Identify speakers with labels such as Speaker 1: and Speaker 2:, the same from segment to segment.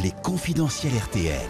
Speaker 1: Les Confidentiels RTL.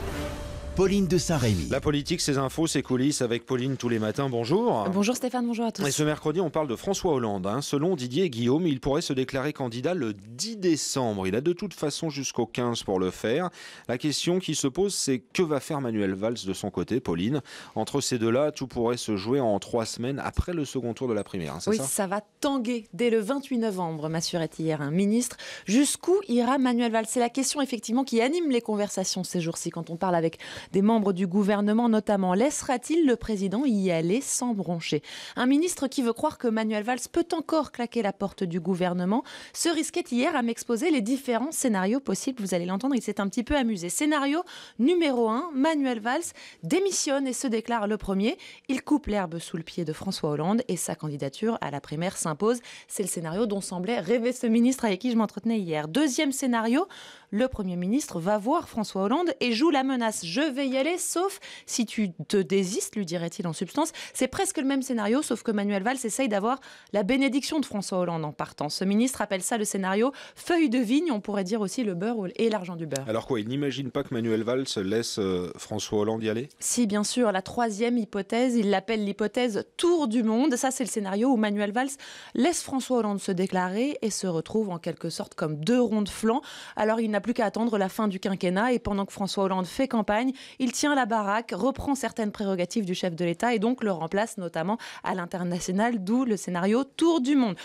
Speaker 1: Pauline de Saint-Rémy. La politique, ses infos, ses coulisses avec Pauline tous les matins. Bonjour. Bonjour
Speaker 2: Stéphane, bonjour à tous. Et ce
Speaker 1: mercredi, on parle de François Hollande. Hein. Selon Didier Guillaume, il pourrait se déclarer candidat le 10 décembre. Il a de toute façon jusqu'au 15 pour le faire. La question qui se pose, c'est que va faire Manuel Valls de son côté, Pauline Entre ces deux-là, tout pourrait se jouer en trois semaines après le second tour de la primaire. Hein, oui, ça,
Speaker 2: va tanguer dès le 28 novembre, m'assurait hier un ministre. Jusqu'où ira Manuel Valls C'est la question effectivement qui anime les conversations ces jours-ci quand on parle avec des membres du gouvernement notamment. Laissera-t-il le président y aller sans broncher Un ministre qui veut croire que Manuel Valls peut encore claquer la porte du gouvernement se risquait hier à m'exposer les différents scénarios possibles. Vous allez l'entendre, il s'est un petit peu amusé. Scénario numéro 1, Manuel Valls démissionne et se déclare le premier. Il coupe l'herbe sous le pied de François Hollande et sa candidature à la primaire s'impose. C'est le scénario dont semblait rêver ce ministre avec qui je m'entretenais hier. Deuxième scénario, le Premier ministre va voir François Hollande et joue la menace. Je y aller, sauf si tu te désistes, lui dirait-il en substance. C'est presque le même scénario, sauf que Manuel Valls essaye d'avoir la bénédiction de François Hollande en partant. Ce ministre appelle ça le scénario feuille de vigne, on pourrait dire aussi le beurre et l'argent du beurre.
Speaker 1: Alors quoi, il n'imagine pas que Manuel Valls laisse euh, François Hollande y aller Si, bien sûr.
Speaker 2: La troisième hypothèse, il l'appelle l'hypothèse tour du monde. Ça, c'est le scénario où Manuel Valls laisse François Hollande se déclarer et se retrouve en quelque sorte comme deux ronds de flanc. Alors il n'a plus qu'à attendre la fin du quinquennat et pendant que François Hollande fait campagne, il tient la baraque, reprend certaines prérogatives du chef de l'État et donc le remplace notamment à l'international, d'où le scénario Tour du Monde.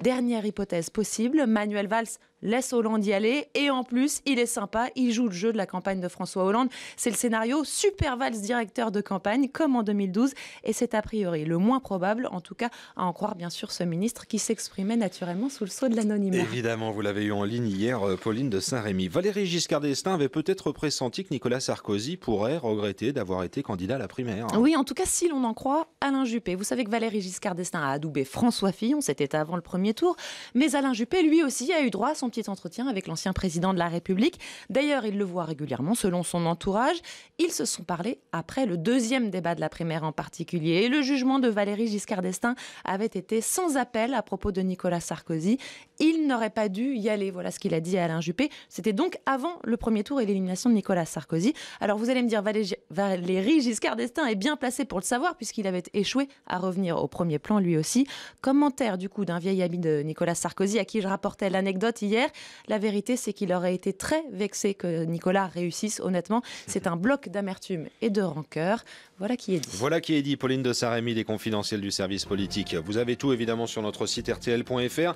Speaker 2: Dernière hypothèse possible, Manuel Valls laisse Hollande y aller. Et en plus, il est sympa, il joue le jeu de la campagne de François Hollande. C'est le scénario super valse directeur de campagne, comme en 2012. Et c'est a priori le moins probable, en tout cas, à en croire bien sûr ce ministre qui s'exprimait naturellement sous le sceau de l'anonymat.
Speaker 1: Évidemment, vous l'avez eu en ligne hier, euh, Pauline de Saint-Rémy. Valérie Giscard d'Estaing avait peut-être pressenti que Nicolas Sarkozy pourrait regretter d'avoir été candidat à la primaire.
Speaker 2: Oui, en tout cas, si l'on en croit Alain Juppé. Vous savez que Valérie Giscard d'Estaing a adoubé François Fillon, c'était avant le premier tour. Mais Alain Juppé, lui aussi, a eu droit à son petit entretien avec l'ancien président de la République. D'ailleurs, il le voit régulièrement selon son entourage. Ils se sont parlé après le deuxième débat de la primaire en particulier. Et le jugement de Valérie Giscard d'Estaing avait été sans appel à propos de Nicolas Sarkozy. Il n'aurait pas dû y aller. Voilà ce qu'il a dit à Alain Juppé. C'était donc avant le premier tour et l'élimination de Nicolas Sarkozy. Alors vous allez me dire, Valérie Giscard d'Estaing est bien placé pour le savoir puisqu'il avait échoué à revenir au premier plan lui aussi. Commentaire du coup d'un vieil ami de Nicolas Sarkozy à qui je rapportais l'anecdote hier. La vérité, c'est qu'il aurait été très vexé que Nicolas réussisse, honnêtement. C'est un bloc d'amertume et de rancœur. Voilà qui est dit.
Speaker 1: Voilà qui est dit, Pauline de Sarémy, des confidentiels du service politique. Vous avez tout évidemment sur notre site rtl.fr.